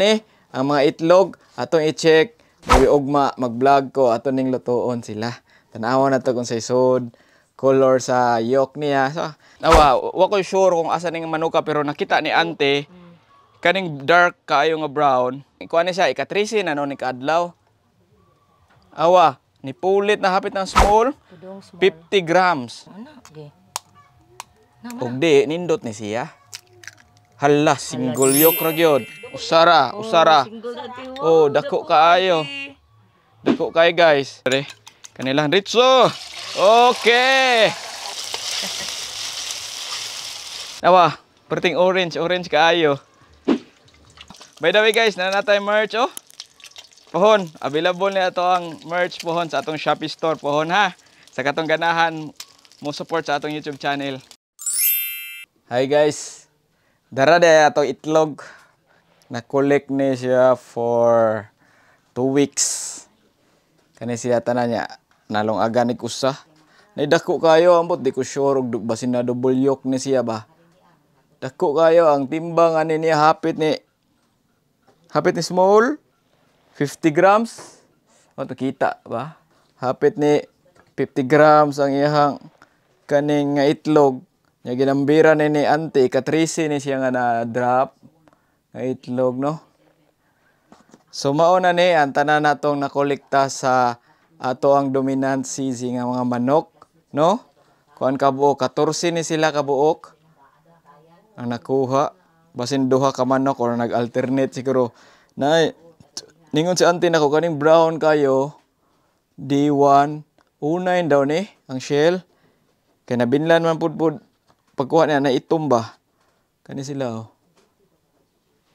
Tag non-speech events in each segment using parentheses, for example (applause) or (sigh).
ni ang mga itlog atong i-check Mawi ugma mag-vlog ko atong ning lutuon sila. Tanawa na to kung sa isod color sa yolk niya. So, nawa wa ko sure kung asa ning manuka pero nakita ni ante kaning dark kaayo nga brown. Kuha ni siya ika 13 ano ni kadlaw. Awa, ni pulit na hapit ng small 50 grams. Ano? Kung di nindot ni siya. Hala, single yok ra gyud. Usara, oh, usara. Oh, dakok kaayo. Dakok kay guys. Re. Kanilang Ritzo. Okay. Nawa, perting orange, orange kaayo. By the way guys, nanatay merch oh. Pohon, available na ito ang merch pohon sa atong Shopee store pohon ha. Sa katong ganahan mo support sa atong YouTube channel. Hi guys, Dara daya ato itlog. Na-collect ni siya for 2 weeks. Kani siya tanan Nalong aga ni kusa. dako kayo ambot. Di ko sure. Ug basin na double yoke ni siya ba. Dako kayo. Ang timbang ani niya hapit ni hapit ni small 50 grams o oh, to kita ba hapit ni 50 grams ang iyang kaning itlog nga ginambira ni ni auntie, katrisi ni siya nga na-drop. Nga itlog, no? So, mauna ni, ang tanan natong nakolekta sa ato ang dominant sisi nga mga manok, no? Kuan kabuok, 14 ni sila kabuok ang nakuha. Basin duha ka manok or nag-alternate siguro. Na, ningon si auntie na ko, kaning brown kayo, D1, unain daw ni, ang shell. Kaya nabinlan man pud pud pagkuha na naitumba kani sila oh.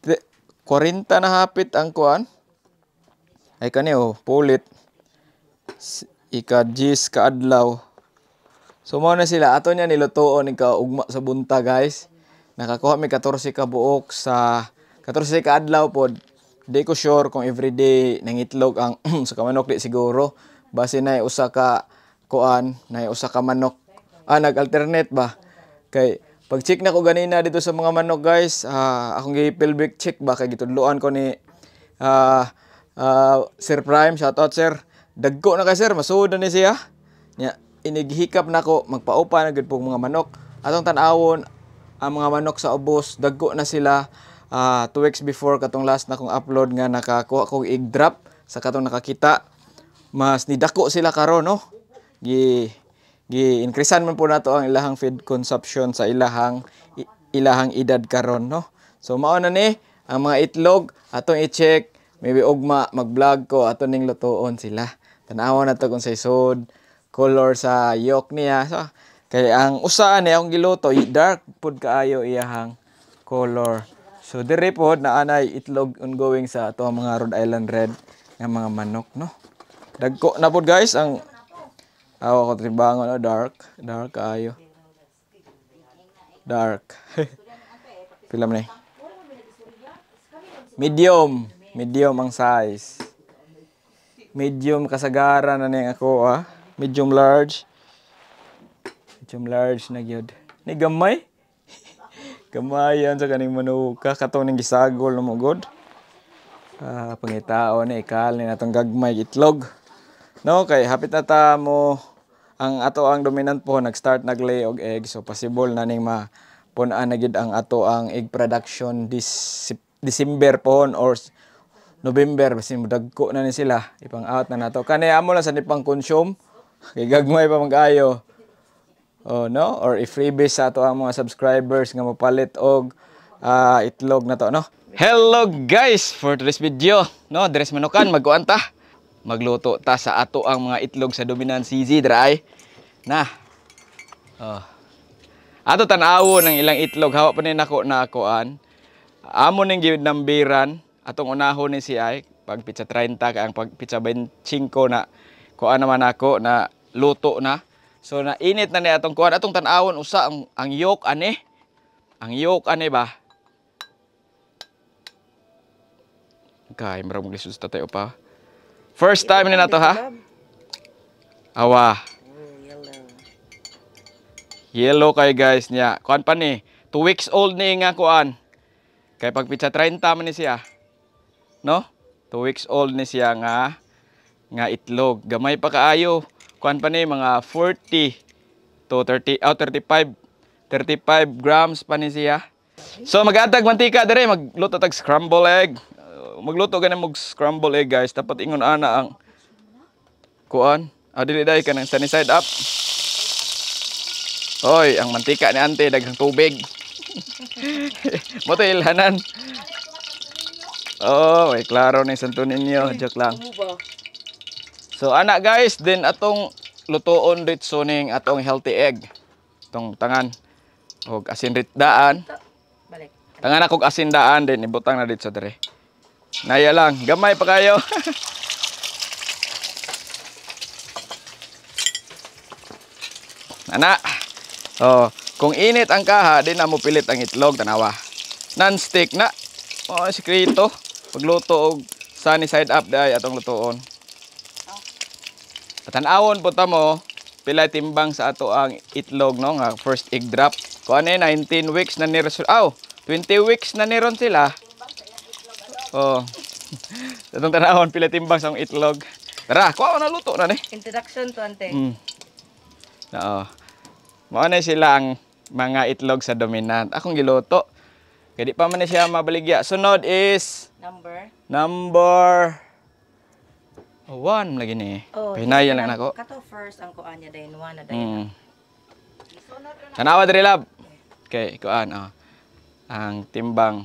40 na hapit ang kuan ay kani oh pulit ika jis ka adlaw so mao na sila ato niya nilutuon ika ugma sa bunta guys nakakuha mi 14 ka buok sa 14 ka adlaw pod di ko sure kung everyday nangitlog ang (clears throat) sa kamanok di siguro base na usa ka kuan na usa ka manok ah nag-alternate ba Kay pag-check na ko ganina dito sa mga manok guys, uh, akong gi-pelvic check ba kay gitudloan ko ni uh, uh, Sir Prime, shout out sir. Dagko na kay sir, masud na ni siya. Nya inigihikap na ko magpaupa na gid pong mga manok. Atong tan-awon ang mga manok sa ubos, dagko na sila uh, two weeks before katong last na kong upload nga nakakuha kong egg drop sa katong nakakita. Mas nidako sila karon no. Gi gi-increasean man po nato ang ilahang feed consumption sa ilahang ilahang edad karon no. So mao na ni ang mga itlog atong i-check maybe ugma mag-vlog ko atong ning lutuon sila. Tan-awa na to kung sa isod color sa yolk niya. So kay ang usaan ni akong giluto dark pud kaayo iyahang color. So dire pod na anay itlog ongoing sa ato mga Rhode Island Red nga mga manok no. Dagko na pod guys ang Awa ko tribangon. Oh, dark. Dark ayo. Dark. (laughs) Film ni. Eh. Medium. Medium ang size. Medium kasagaran na ning ako ah. Medium large. Medium large na gyud. Ni gamay. Kamayan (laughs) sa kaning manuka katong ning gisagol no mo god. Ah, pangitaon ni ikal ni natong gagmay itlog. No, okay, hapit na ta mo ang ato ang dominant po nag-start nag-lay og egg so possible na ning ma punan na gid ang ato ang egg production this December pohon or November kasi mudagko na ni sila ipang out na nato kani amo lang sa nipang consume (laughs) kay gagmay pa mag-ayo oh no or if freebies sa ato ang mga subscribers nga mapalit og uh, itlog na to no hello guys for today's video no dress manukan maguanta magluto ta sa ato ang mga itlog sa dominant CZ dry na oh. ato tanawo ng ilang itlog hawa pa ni nako na akoan amo ning gyud nambiran atong unahon ni si ay pag pizza 30 kay ang pag pizza 25 na kuan ano naman ako na luto na so na init na ni atong kuan atong tanawon usa ang ang yolk ani ang yolk ani ba kay maraming lisus tatay pa First time nila to ha? Awa. Yellow kay guys niya. Kuan pa ni. 2 weeks old ni nga kuan. Kay pagpitsa 30 man ni siya. No? 2 weeks old ni siya nga nga itlog. Gamay pa kaayo. Kuan pa ni mga 40 to 30 oh, 35 35 grams pa ni siya. So magatag mantika dere magluto tag scramble egg magluto ganang mag scramble egg guys dapat ingon ana ang kuan adili ah, dai kanang sunny side up oy ang mantika ni ante daghang tubig (laughs) mo to ilhanan oh ay klaro ni santo ninyo joke lang so anak guys then atong lutuon dito ning atong healthy egg tong tangan og asin ritdaan balik tangan akong asin daan din ibutang na dito dire Naya lang. Gamay pa kayo. Nana. (laughs) Oh, kung init ang kaha, di na pilit ang itlog, tanawa. Non-stick na. Oh, sikreto. Pagluto og sunny side up day atong lutuon. Oh. Atanawon po ta mo, pila timbang sa ato ang itlog no nga first egg drop. Kuan 19 weeks na ni Aw, oh, 20 weeks na ni ron sila. Oh. (laughs) Tanong tanahon, pila timbang sa itlog. Tara, kuha na luto na ni. Introduction to ante. Mm. Oo. Mao na sila ang mga itlog sa dominant. Akong giluto. Kaya di pa man siya mabaligya. Sunod is number number Oh, one lagi ni. Oh, Pinayan lang nako. Kato first ang kuan niya dayon one na dayon. Mm. Tanawa diri lab. Okay, kuan oh. Ang timbang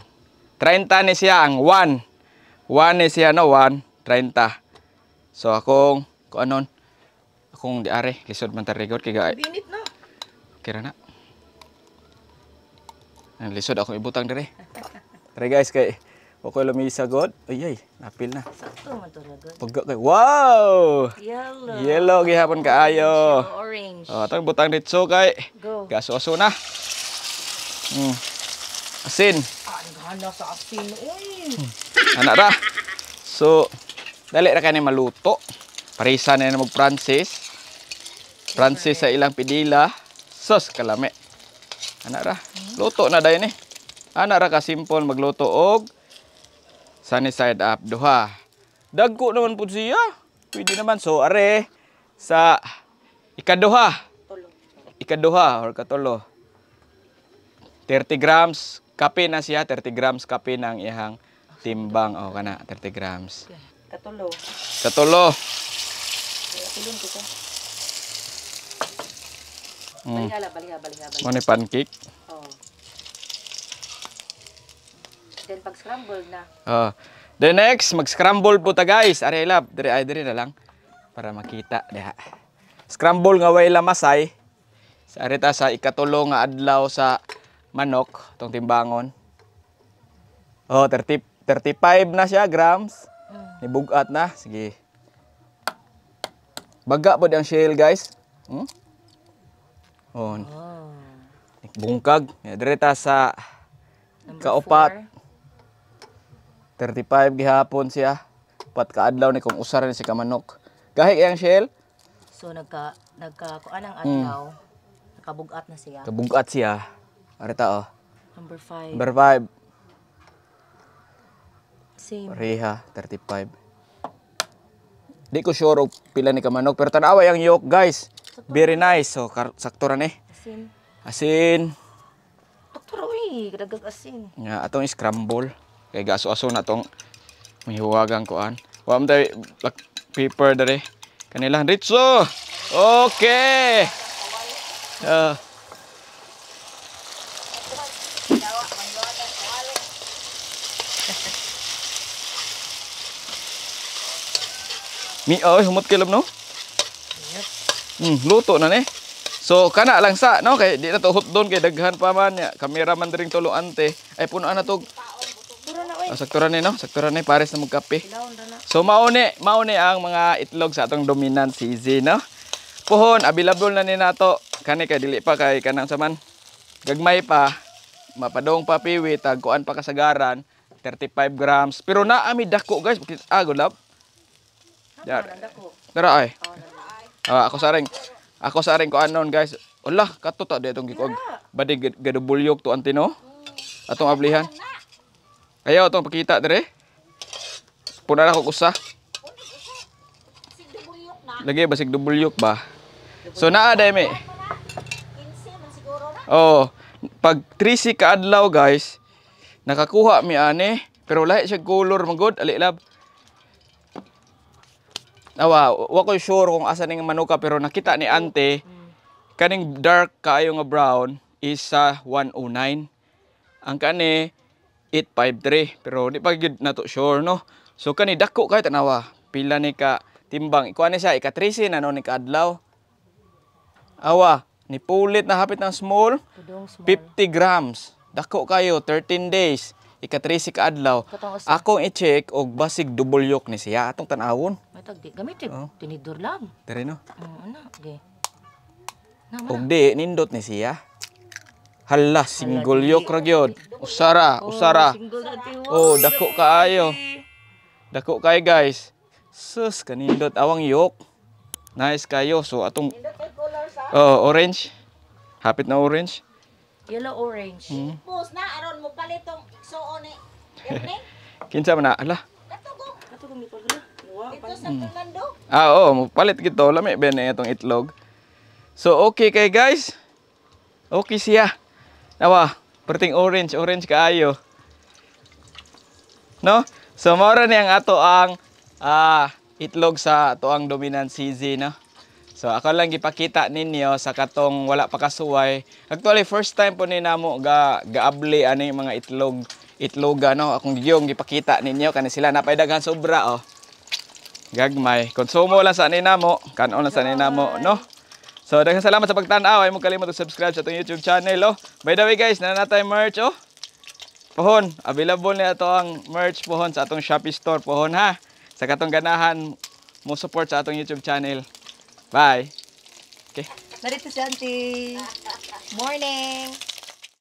30 ni siya ang 1. 1 ni siya no 1, 30. So akong kuanon akong di are, lisod man ta record kay gaay. Binit no. Kira na. Ang lisod akong ibutang dire. Try guys kay Ako okay, lumisa god. Ay ay, napil na. Sakto man to god. Pagka kay wow. Yellow. Yellow gihapon ayo. Orange. Oh, tang butang ditso kay. Go. Gaso-aso na. Mm. Asin ana sa asin. Uy! Hmm. Anak ra. So, dali ra kani maluto. Parisa na mag Francis. Francis sa ilang pidila. Sos kalame. Anak ra. Luto na dai ni. Anak ra ka simple magluto og sunny side up duha. Dagko naman po siya. Pwede naman. So, are sa ikaduha. Ikaduha or katulo. 30 grams kape na siya, 30 grams kape na ihang timbang. oh, kana, 30 grams. Katulo. Katulo. Tulong mm. ko ka. Balihala, balihala, balihala. Ano pancake? Oh. Then pag scramble na. Oh. The next, mag-scramble po ta guys. Are dire ay dire na lang para makita Deha. Scramble nga way lamasay. Sa arita sa ikatulo nga adlaw sa manok, itong timbangon. Oh, 30, 35 na siya grams. Nibugat mm. na. Sige. Baga po ang shell, guys. Hmm? Oh. Bungkag. Eh, Direta sa Number kaupat. Four. 35 gihapon siya. Pat kaadlaw ni kung usar ni si kamanok. Gahi ang shell. So nagka nagka kuan ang hmm. adlaw. Mm. Nakabugat na siya. Kabugat siya. Arita oh. Number 5. Number 5. Same. Pareha, 35. Di ko sure og pila ni kamanok pero tanawa ang yolk guys. Very nice. So sakto ra ni. Eh. Asin. Asin. Doktor oi, kadagag asin. Nga atong scramble. Kay gaso-aso na tong mihuwagan ko an. Wa man tay paper pepper dere. Kanila Ritso. Okay. Uh, Mi ơi, ah, humot kilom no? Yep. Hmm, luto na ni. So, kana lang sa, no? Kay di na to hot hotdon kay daghan pa man ya. Kamera man dring tulo ante. Ay puno na to. Oh, saktura ni no? Saktura ni pares na magkape. So, mauni, mauni ang mga itlog sa atong dominant season, no? Puhon, available na ni nato. Kani kay dili pa kay kanang saman. Gagmay pa. Mapadong pa piwi, tagkuan pa kasagaran. 35 grams. Pero na ami dako guys. Ah, good Dar Dara ay. Oh, ah, ako sa ring. Ako sa ring ko anon guys. Ulah, kato ta detong gikog. Badi gadubulyog to antino. Atong ablihan. Kayo atong pakita dire. Punar ako usa. Lagi basig dubulyok ba? So naa dai mi. Oh, pag 3 ka adlaw guys, nakakuha mi ani pero lahi siya color magod alilab awa wa ko sure kung asa ning manuka pero nakita ni ante kaning dark kaayo nga brown is sa 109. Ang kani 853 pero di pa gid nato sure no. So kani dako kay tanawa. Pila ni ka timbang. Ikuha ni siya ika 13 ano ni kadlaw. Awa, ni pulit na hapit ng small 50 grams. Dako kayo 13 days ikatrisi ka adlaw. Akong i-check og basig dubulyok ni siya atong tanawon. Matag di gamitin oh. tinidor lang. Dire no. Oo ano, ano, na, di. Og di nindot ni siya. Hala, single yok ra gyud. Usara, oh, usara. Oh, dako kaayo. Dako kay guys. Sus, kanindot awang yok. Nice kayo. So atong Oh, orange. Hapit na orange. Yellow orange. Mm. Pus na aron mo palitong iksoon ni. (laughs) Kinsa man na ala. Katugong. Katugong mi pagla. Wow, Ito sa mm. Ah oo, oh, palit gito lami ben itong itlog. So okay kay guys. Okay siya. Nawa, perting orange, orange kaayo. No? So mao ni ato ang ah, itlog sa ato ang dominant season, no? So ako lang gipakita ninyo sa katong wala pa kasuway. Actually first time po ni namo ga gaabli ani mga itlog itloga no akong giyong gipakita ninyo kani sila napay daghan sobra oh. Gagmay, konsumo lang sa ninamo, kanon lang sa ninamo no. So daghang salamat sa pagtan-aw, ay mo kalimot subscribe sa atong YouTube channel oh. By the way guys, na nanatay merch oh. Pohon, available na ito ang merch pohon sa atong Shopee store pohon ha. Sa katong ganahan mo support sa atong YouTube channel. Bye. Okay. Narito si Auntie. Morning.